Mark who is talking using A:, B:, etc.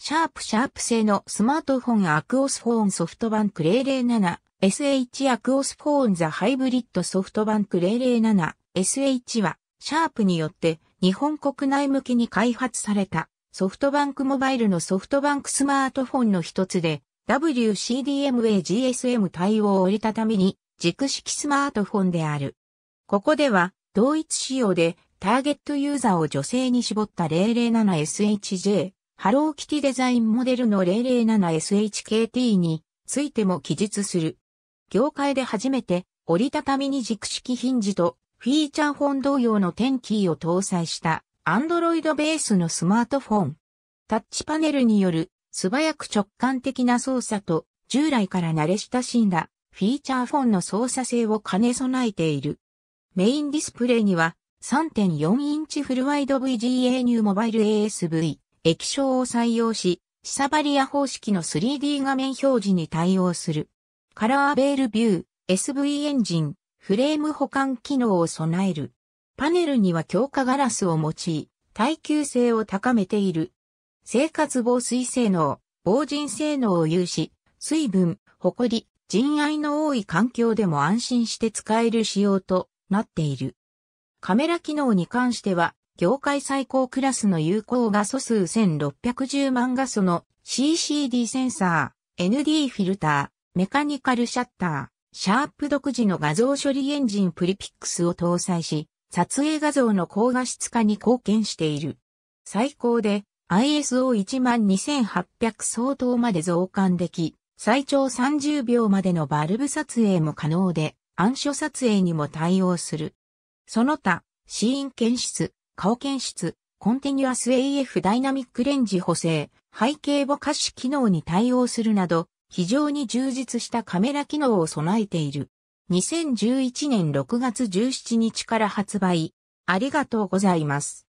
A: シャープシャープ製のスマートフォンアクオスフォーンソフトバンク 007SH アクオスフォーンザハイブリッドソフトバンク 007SH はシャープによって日本国内向けに開発されたソフトバンクモバイルのソフトバンクスマートフォンの一つで WCDMA GSM 対応を折りたたみに軸式スマートフォンである。ここでは同一仕様でターゲットユーザーを女性に絞った 007SHJ ハローキティデザインモデルの 007SHKT についても記述する。業界で初めて折りたたみに軸式ヒンジとフィーチャーフォン同様のテンキーを搭載した Android ベースのスマートフォン。タッチパネルによる素早く直感的な操作と従来から慣れ親しんだフィーチャーフォンの操作性を兼ね備えている。メインディスプレイには3.4インチフルワイド VGA ニューモバイル ASV。液晶を採用し、シサバリア方式の 3D 画面表示に対応する。カラーベールビュー、SV エンジン、フレーム保管機能を備える。パネルには強化ガラスを用い、耐久性を高めている。生活防水性能、防塵性能を有し、水分、り、人愛の多い環境でも安心して使える仕様となっている。カメラ機能に関しては、業界最高クラスの有効画素数1610万画素の CCD センサー、ND フィルター、メカニカルシャッター、シャープ独自の画像処理エンジンプリピックスを搭載し、撮影画像の高画質化に貢献している。最高で ISO12800 相当まで増刊でき、最長30秒までのバルブ撮影も可能で、暗所撮影にも対応する。その他、シーン検出、顔検出、コンティニュアス AF ダイナミックレンジ補正、背景ぼ可視機能に対応するなど、非常に充実したカメラ機能を備えている。2011年6月17日から発売。ありがとうございます。